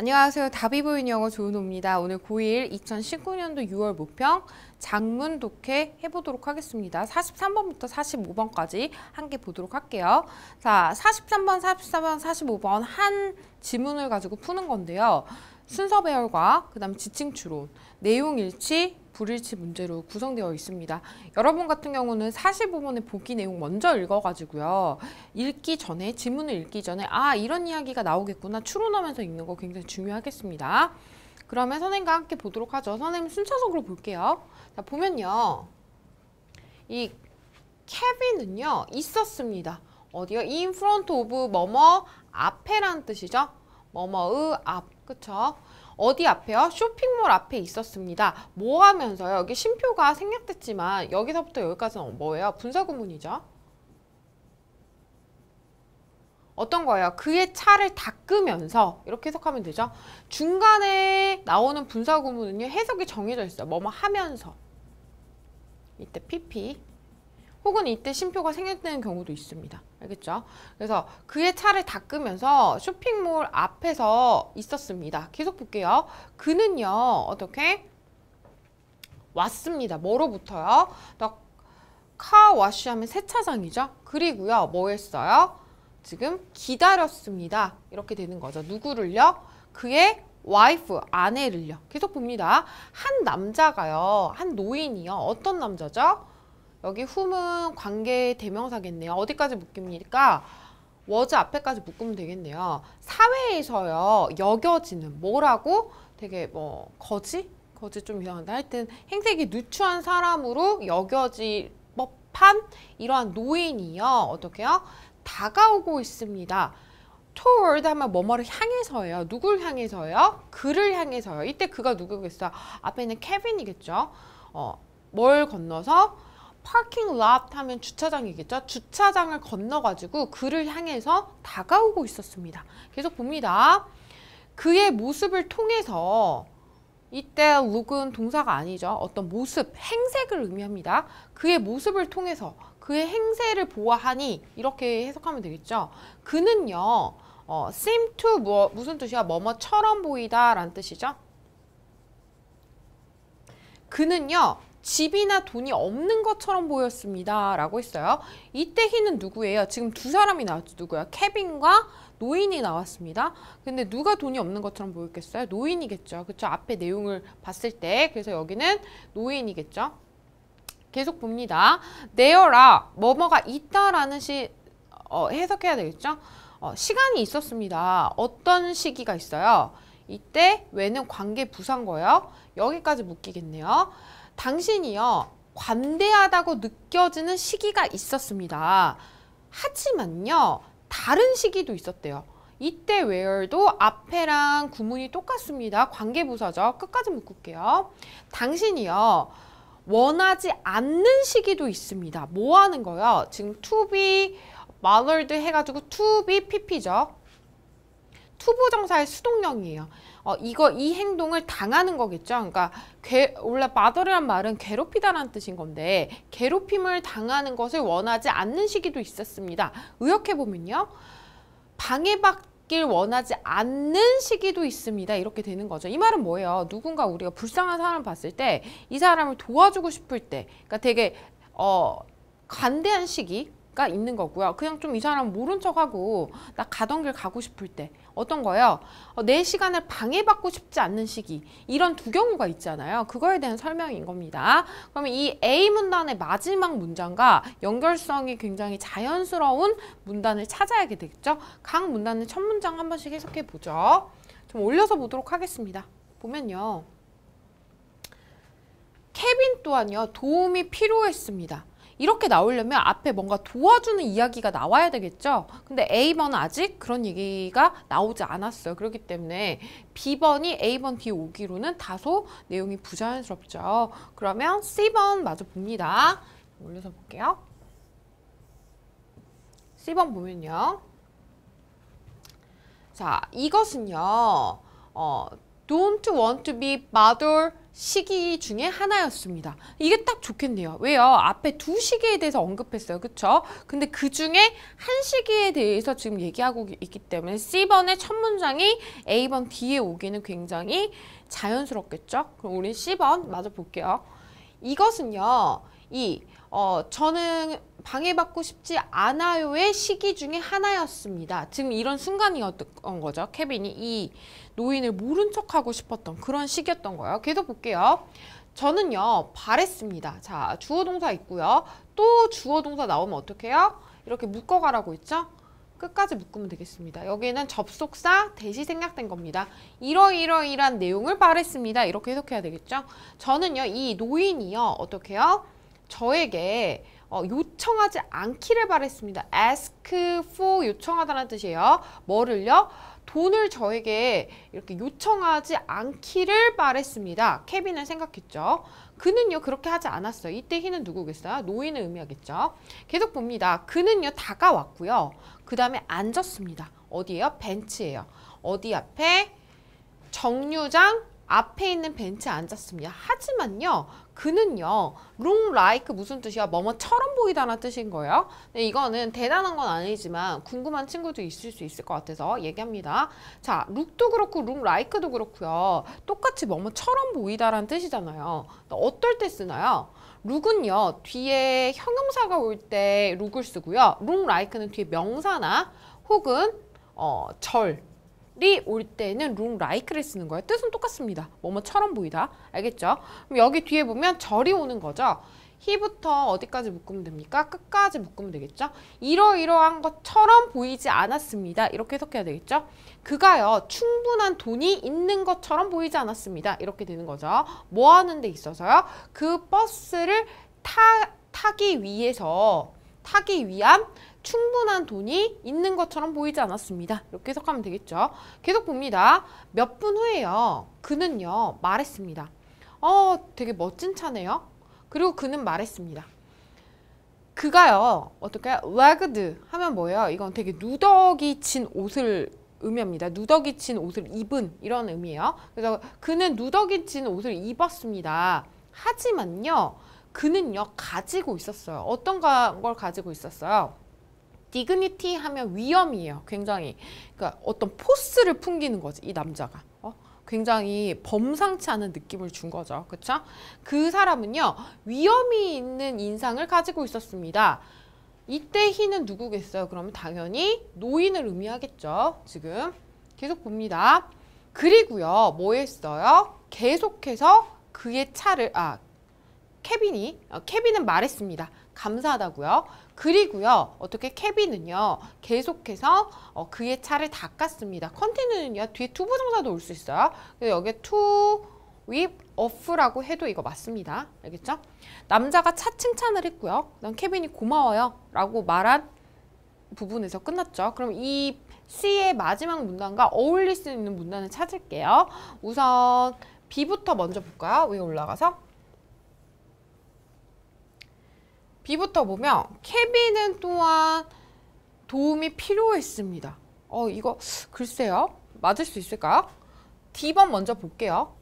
안녕하세요. 다비보인 영어 조은호입니다. 오늘 고1 2019년도 6월 모평 장문 독해 해보도록 하겠습니다. 43번부터 45번까지 함께 보도록 할게요. 자, 43번, 44번, 45번 한 지문을 가지고 푸는 건데요. 순서 배열과 그 다음 지칭 추론, 내용 일치, 불일치 문제로 구성되어 있습니다. 여러분 같은 경우는 45번의 보기 내용 먼저 읽어가지고요. 읽기 전에, 지문을 읽기 전에 아 이런 이야기가 나오겠구나 추론하면서 읽는 거 굉장히 중요하겠습니다. 그러면 선생님과 함께 보도록 하죠. 선생님 순차적으로 볼게요. 자, 보면요. 이 캐빈은요. 있었습니다. 어디요? in front of 뭐뭐 앞에란 뜻이죠. 뭐뭐의 앞. 그쵸? 어디 앞에요? 쇼핑몰 앞에 있었습니다. 뭐 하면서요? 여기 심표가 생략됐지만 여기서부터 여기까지는 뭐예요? 분사구문이죠. 어떤 거예요? 그의 차를 닦으면서 이렇게 해석하면 되죠. 중간에 나오는 분사구문은요. 해석이 정해져 있어요. 뭐뭐 뭐 하면서. 이때 PP 혹은 이때 심표가 생략되는 경우도 있습니다. 알겠죠? 그래서 그의 차를 닦으면서 쇼핑몰 앞에서 있었습니다. 계속 볼게요. 그는요, 어떻게? 왔습니다. 뭐로부터요? 카와쉬 하면 세차장이죠. 그리고요, 뭐 했어요? 지금 기다렸습니다. 이렇게 되는 거죠. 누구를요? 그의 와이프, 아내를요. 계속 봅니다. 한 남자가요, 한 노인이요. 어떤 남자죠? 여기 whom은 관계 대명사겠네요. 어디까지 묶입니까? 워즈 앞에까지 묶으면 되겠네요. 사회에서요. 여겨지는 뭐라고? 되게 뭐 거지? 거지 좀 이상한데 하여튼 행색이 누추한 사람으로 여겨질 법한 이러한 노인이요. 어떻게요? 다가오고 있습니다. toward 하면 뭐뭐를 향해서예요. 누굴 향해서예요? 그를 향해서요. 이때 그가 누구겠어요? 앞에 있는 케빈이겠죠. 어, 뭘 건너서 파킹 랍 하면 주차장이겠죠. 주차장을 건너가지고 그를 향해서 다가오고 있었습니다. 계속 봅니다. 그의 모습을 통해서 이때 룩은 동사가 아니죠. 어떤 모습, 행색을 의미합니다. 그의 모습을 통해서 그의 행세를 보아하니 이렇게 해석하면 되겠죠. 그는요. 어, seem to 뭐, 무슨 뜻이야? 뭐뭐처럼 보이다 라는 뜻이죠. 그는요. 집이나 돈이 없는 것처럼 보였습니다. 라고 했어요. 이때 히는 누구예요? 지금 두 사람이 나왔죠. 누구야? 케빈과 노인이 나왔습니다. 근데 누가 돈이 없는 것처럼 보였겠어요? 노인이겠죠. 그쵸? 앞에 내용을 봤을 때. 그래서 여기는 노인이겠죠. 계속 봅니다. 내어라, 뭐뭐가 있다라는 시, 어, 해석해야 되겠죠? 어, 시간이 있었습니다. 어떤 시기가 있어요? 이때 왜는 관계 부산 거예요? 여기까지 묶이겠네요. 당신이요 관대하다고 느껴지는 시기가 있었습니다. 하지만요 다른 시기도 있었대요. 이때 웨얼도 앞에랑 구문이 똑같습니다. 관계부사죠. 끝까지 묶을게요. 당신이요. 원하지 않는 시기도 있습니다. 뭐 하는 거요? 지금 to be m o t h e 해가지고 to be pp죠. 투부정사의 수동형이에요. 어, 이거 이 행동을 당하는 거겠죠. 그러니까 괴, 원래 마더이란 말은 괴롭히다라는 뜻인 건데 괴롭힘을 당하는 것을 원하지 않는 시기도 있었습니다. 의역해 보면요. 방해받길 원하지 않는 시기도 있습니다. 이렇게 되는 거죠. 이 말은 뭐예요? 누군가 우리가 불쌍한 사람 봤을 때 이 사람을 도와주고 싶을 때 그러니까 되게 어 관대한 시기 가 있는 거고요. 그냥 좀 이 사람 모른 척하고 나 가던 길 가고 싶을 때 어떤 거예요? 어, 내 시간을 방해받고 싶지 않는 시기 이런 두 경우가 있잖아요. 그거에 대한 설명인 겁니다. 그러면 이 A 문단의 마지막 문장과 연결성이 굉장히 자연스러운 문단을 찾아야 되겠죠. 각 문단을 첫 문장 한 번씩 해석해 보죠. 좀 올려서 보도록 하겠습니다. 보면요. 케빈 또한요. 도움이 필요했습니다. 이렇게 나오려면 앞에 뭔가 도와주는 이야기가 나와야 되겠죠. 근데 A번은 아직 그런 얘기가 나오지 않았어요. 그렇기 때문에 B번이 A번 뒤 오기로는 다소 내용이 부자연스럽죠. 그러면 C번 마저 봅니다. 올려서 볼게요. C번 보면요. 자, 이것은요. 어, don't want to be bothered 시기 중에 하나였습니다. 이게 딱 좋겠네요. 왜요? 앞에 두 시기에 대해서 언급했어요. 그쵸 근데 그중에 한 시기에 대해서 지금 얘기하고 있기 때문에 C번의 첫 문장이 A번 뒤에 오기는 굉장히 자연스럽겠죠? 그럼 우리 C번 맞아 볼게요. 이것은요. 이 어, 저는 방해받고 싶지 않아요의 시기 중에 하나였습니다. 지금 이런 순간이었던 거죠. 케빈이 이 노인을 모른 척하고 싶었던 그런 시기였던 거예요. 계속 볼게요. 저는요. 바랬습니다. 자, 주어 동사 있고요. 또 주어 동사 나오면 어떡해요? 이렇게 묶어가라고 있죠? 끝까지 묶으면 되겠습니다. 여기에는 접속사 대시 생략된 겁니다. 이러이러이란 내용을 바랬습니다. 이렇게 해석해야 되겠죠? 저는요. 이 노인이요. 어떡해요 저에게 어, 요청하지 않기를 바랬습니다. ask for 요청하다는 뜻이에요. 뭐를요? 돈을 저에게 이렇게 요청하지 않기를 바랬습니다. 케빈은 생각했죠. 그는요 그렇게 하지 않았어요. 이때 히는 누구겠어요? 노인을 의미하겠죠. 계속 봅니다. 그는요 다가왔고요. 그 다음에 앉았습니다. 어디예요? 벤치예요. 어디 앞에? 정류장 앞에 있는 벤치에 앉았습니다. 하지만요 그는요 롱 라이크 무슨 뜻이야 뭐뭐처럼 보이다라는 뜻인 거예요 근 네, 이거는 대단한 건 아니지만 궁금한 친구도 있을 수 있을 것 같아서 얘기합니다 자 룩도 그렇고 롱 라이크도 그렇고요 똑같이 뭐뭐처럼 보이다라는 뜻이잖아요 네, 어떨 때 쓰나요 룩은요 뒤에 형용사가 올 때 룩을 쓰고요 롱 라이크는 뒤에 명사나 혹은 어, 절올 때는 룸 라이크를 쓰는 거예요. 뜻은 똑같습니다. 뭐뭐처럼 보이다. 알겠죠? 그럼 여기 뒤에 보면 절이 오는 거죠. 히부터 어디까지 묶으면 됩니까? 끝까지 묶으면 되겠죠? 이러이러한 것처럼 보이지 않았습니다. 이렇게 해석해야 되겠죠? 그가요 충분한 돈이 있는 것처럼 보이지 않았습니다. 이렇게 되는 거죠. 뭐 하는 데 있어서요? 그 버스를 타, 타기 위해서 타기 위한 충분한 돈이 있는 것처럼 보이지 않았습니다. 이렇게 해석하면 되겠죠. 계속 봅니다. 몇 분 후에요. 그는요. 말했습니다. 어, 되게 멋진 차네요. 그리고 그는 말했습니다. 그가요. 어떻게 와그드 하면 뭐예요? 이건 되게 누더기 친 옷을 의미합니다. 누더기 친 옷을 입은 이런 의미예요. 그래서 그는 누더기 친 옷을 입었습니다. 하지만요. 그는요. 가지고 있었어요. 어떤 걸 가지고 있었어요? 디그니티 하면 위엄이에요. 굉장히. 그러니까 어떤 포스를 풍기는 거지. 이 남자가. 어? 굉장히 범상치 않은 느낌을 준 거죠. 그쵸? 그 사람은요. 위험이 있는 인상을 가지고 있었습니다. 이때 희는 누구겠어요? 그러면 당연히 노인을 의미하겠죠. 지금 계속 봅니다. 그리고요. 뭐 했어요? 계속해서 그의 차를 아 케빈이 어, 케빈은 말했습니다. 감사하다고요. 그리고요. 어떻게 케빈은요. 계속해서 어, 그의 차를 닦았습니다. 컨티뉴는요. 뒤에 투부 정사도 올 수 있어요. 여기에 투, 윗, 어프라고 해도 이거 맞습니다. 알겠죠? 남자가 차 칭찬을 했고요. 난 케빈이 고마워요. 라고 말한 부분에서 끝났죠. 그럼 이 C의 마지막 문단과 어울릴 수 있는 문단을 찾을게요. 우선 B부터 먼저 볼까요? 위에 올라가서. B부터 보면 케빈은 또한 도움이 필요했습니다. 어 이거 글쎄요. 맞을 수 있을까요? D번 먼저 볼게요.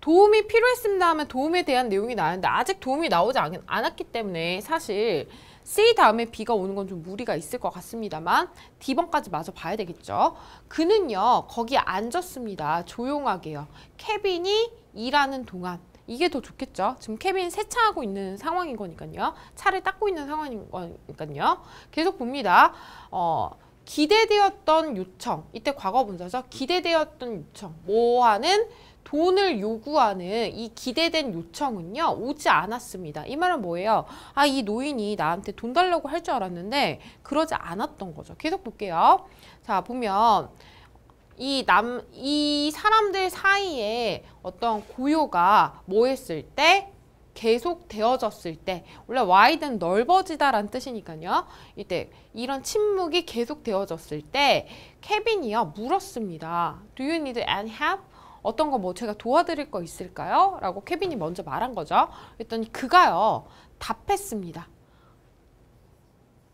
도움이 필요했습니다 하면 도움에 대한 내용이 나왔는데 아직 도움이 나오지 않, 않았기 때문에 사실 C 다음에 B가 오는 건 좀 무리가 있을 것 같습니다만 D번까지 마저 봐야 되겠죠. 그는요. 거기 앉았습니다. 조용하게요. 케빈이 일하는 동안 이게 더 좋겠죠. 지금 케빈 세차하고 있는 상황인 거니까요. 차를 닦고 있는 상황인 거니까요. 계속 봅니다. 어, 기대되었던 요청, 이때 과거 분사죠. 기대되었던 요청, 뭐 하는 돈을 요구하는 이 기대된 요청은요 오지 않았습니다 이 말은 뭐예요 아이 노인이 나한테 돈 달라고 할 줄 알았는데 그러지 않았던 거죠 계속 볼게요 자 보면 이 남, 이 사람들 사이에 어떤 고요가 모였을 때 계속 되어졌을 때 원래 와이드는 넓어지다란 뜻이니까요. 이때 이런 침묵이 계속 되어졌을 때 케빈이요 물었습니다. Do you need any help? 어떤 거 뭐 제가 도와드릴 거 있을까요? 라고 케빈이 먼저 말한 거죠. 그랬더니 그가요 답했습니다.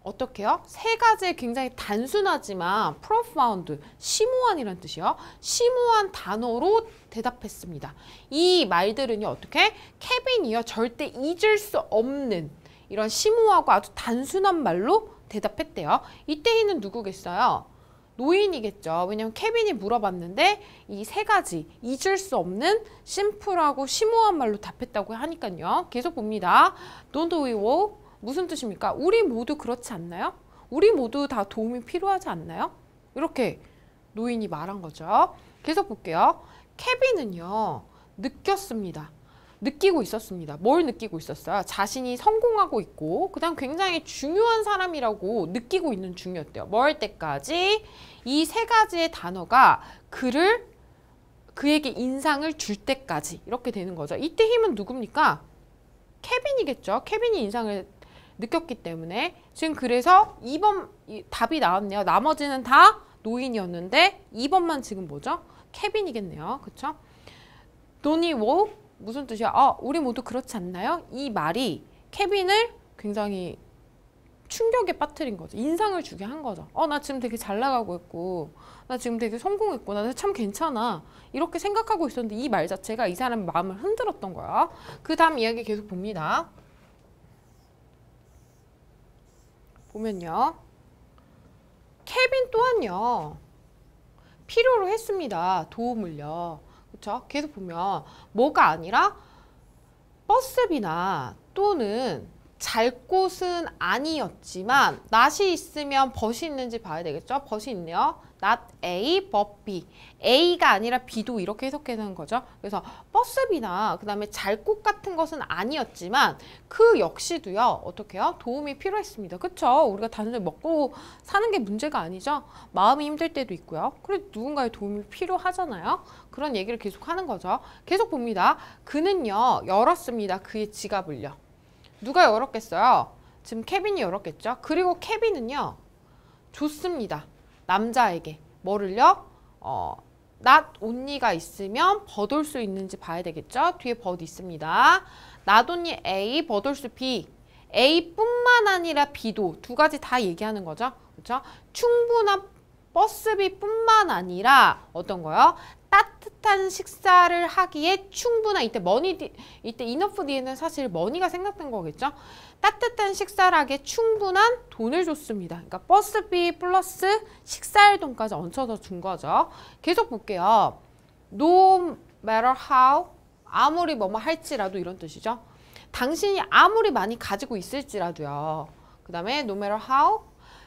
어떻게요? 세 가지의 굉장히 단순하지만 profound, 심오한이란 뜻이요. 심오한 단어로 대답했습니다. 이 말들은요. 어떻게? 케빈이요. 절대 잊을 수 없는 이런 심오하고 아주 단순한 말로 대답했대요. 이때희는 누구겠어요? 노인이겠죠. 왜냐면 케빈이 물어봤는데 이 세 가지 잊을 수 없는 심플하고 심오한 말로 답했다고 하니까요. 계속 봅니다. Don't we all 무슨 뜻입니까? 우리 모두 그렇지 않나요? 우리 모두 다 도움이 필요하지 않나요? 이렇게 노인이 말한 거죠. 계속 볼게요. 케빈은요. 느꼈습니다. 느끼고 있었습니다. 뭘 느끼고 있었어요? 자신이 성공하고 있고 그다음 굉장히 중요한 사람이라고 느끼고 있는 중이었대요. 뭐 때까지 이 세 가지의 단어가 그를 그에게 인상을 줄 때까지 이렇게 되는 거죠. 이때 힘은 누굽니까? 케빈이겠죠. 케빈이 인상을 느꼈기 때문에 지금 그래서 2번 답이 나왔네요. 나머지는 다 노인이었는데 2번만 지금 뭐죠? 케빈이겠네요. 그쵸? 돈이 워우? 무슨 뜻이야? 아, 우리 모두 그렇지 않나요? 이 말이 케빈을 굉장히 충격에 빠뜨린 거죠. 인상을 주게 한 거죠. 어, 나 지금 되게 잘 나가고 있고, 나 지금 되게 성공했고, 나 참 괜찮아. 이렇게 생각하고 있었는데 이 말 자체가 이 사람 의 마음을 흔들었던 거야. 그 다음 이야기 계속 봅니다. 보면요. 케빈 또한요. 필요로 했습니다. 도움을요. 그렇죠? 계속 보면 뭐가 아니라 버스비나 또는 잘 곳은 아니었지만 낫이 있으면 벗이 있는지 봐야 되겠죠? 벗이 있네요. not A but B. A가 아니라 B도 이렇게 해석되는 거죠. 그래서 버스비나 그다음에 잘꽃 같은 것은 아니었지만 그 역시도요. 어떻게요? 도움이 필요했습니다. 그렇죠? 우리가 단순히 먹고 사는 게 문제가 아니죠. 마음이 힘들 때도 있고요. 그래 도 누군가의 도움이 필요하잖아요. 그런 얘기를 계속 하는 거죠. 계속 봅니다. 그는요. 열었습니다. 그의 지갑을요. 누가 열었겠어요? 지금 케빈이 열었겠죠. 그리고 케빈은요. 좋습니다. 남자에게 뭐를요? 어, 낫 온니가 있으면 버돌수 있는지 봐야 되겠죠? 뒤에 버드 있습니다. 낫 온니 A, 버돌수 B. A뿐만 아니라 B도 두 가지 다 얘기하는 거죠. 그렇죠? 충분한 버스비뿐만 아니라 어떤 거요? 따뜻한 식사를 하기에 충분한 이때 머니 이때 이너프 뒤에는 사실 머니가 생각된 거겠죠. 따뜻한 식사를 하기에 충분한 돈을 줬습니다. 그러니까 버스비 플러스 식사일 돈까지 얹혀서 준 거죠. 계속 볼게요. No matter how 아무리 뭐뭐 할지라도 이런 뜻이죠. 당신이 아무리 많이 가지고 있을지라도요. 그 다음에 no matter how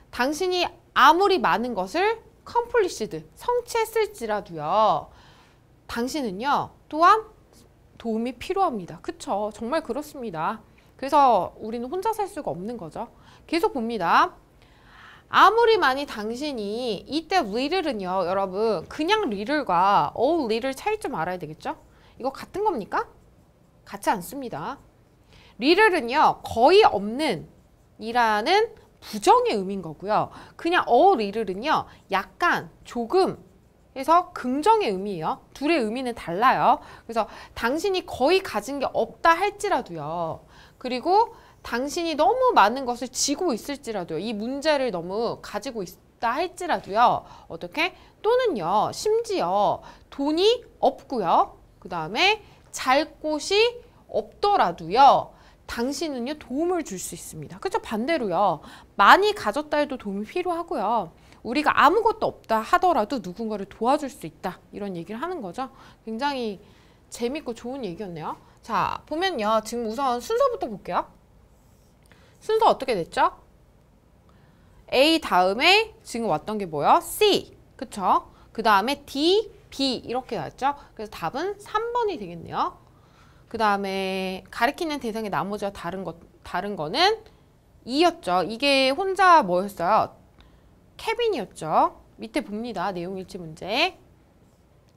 당신이 아무리 많은 것을 컴플리시드 성취했을지라도요. 당신은요 또한 도움이 필요합니다. 그쵸? 정말 그렇습니다. 그래서 우리는 혼자 살 수가 없는 거죠. 계속 봅니다. 아무리 많이 당신이 이때 리를은요 여러분 그냥 리를과 all 리를 차이 좀 알아야 되겠죠? 이거 같은 겁니까? 같지 않습니다. 리를은요 거의 없는 이라는 부정의 의미인 거고요. 그냥 all 리를은요 약간 조금 그래서 긍정의 의미예요. 둘의 의미는 달라요. 그래서 당신이 거의 가진 게 없다 할지라도요. 그리고 당신이 너무 많은 것을 지고 있을지라도요. 이 문제를 너무 가지고 있다 할지라도요. 어떻게? 또는요. 심지어 돈이 없고요. 그 다음에 잘 곳이 없더라도요. 당신은요. 도움을 줄 수 있습니다. 그렇죠? 반대로요. 많이 가졌다 해도 도움이 필요하고요. 우리가 아무것도 없다 하더라도 누군가를 도와줄 수 있다 이런 얘기를 하는 거죠. 굉장히 재밌고 좋은 얘기였네요. 자 보면요 지금 우선 순서부터 볼게요. 순서 어떻게 됐죠? A 다음에 지금 왔던 게 뭐예요? C 그쵸? 그 다음에 D, B 이렇게 왔죠? 그래서 답은 3번이 되겠네요. 그 다음에 가리키는 대상의 나머지와 다른 것 다른 거는 2였죠. 이게 혼자 뭐였어요? 캐빈이었죠 밑에 봅니다. 내용일지 문제.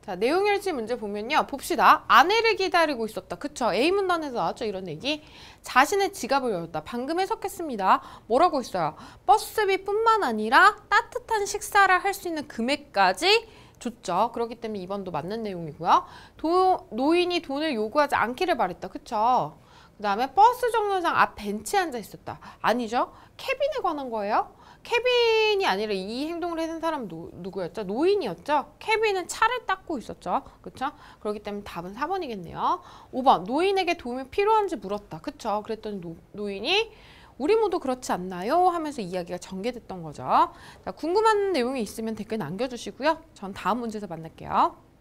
자, 내용일지 문제 보면요. 봅시다. 아내를 기다리고 있었다. 그쵸? 이문단에서 나왔죠? 이런 얘기. 자신의 지갑을 열었다. 방금 해석했습니다. 뭐라고 했어요? 버스비뿐만 아니라 따뜻한 식사를 할 수 있는 금액까지 줬죠. 그렇기 때문에 2번도 맞는 내용이고요. 도, 노인이 돈을 요구하지 않기를 바랬다. 그쵸? 그 다음에 버스 정류장 앞 벤치에 앉아 있었다. 아니죠? 캐빈에 관한 거예요. 캐빈 어른이 아니라 이 행동을 해준 사람 노, 누구였죠? 노인이었죠? 케빈은 차를 닦고 있었죠. 그렇죠? 그렇기 때문에 답은 4번이겠네요. 5번 노인에게 도움이 필요한지 물었다. 그렇죠? 그랬더니 노, 노인이 우리 모두 그렇지 않나요? 하면서 이야기가 전개됐던 거죠. 자, 궁금한 내용이 있으면 댓글 남겨주시고요. 전 다음 문제에서 만날게요.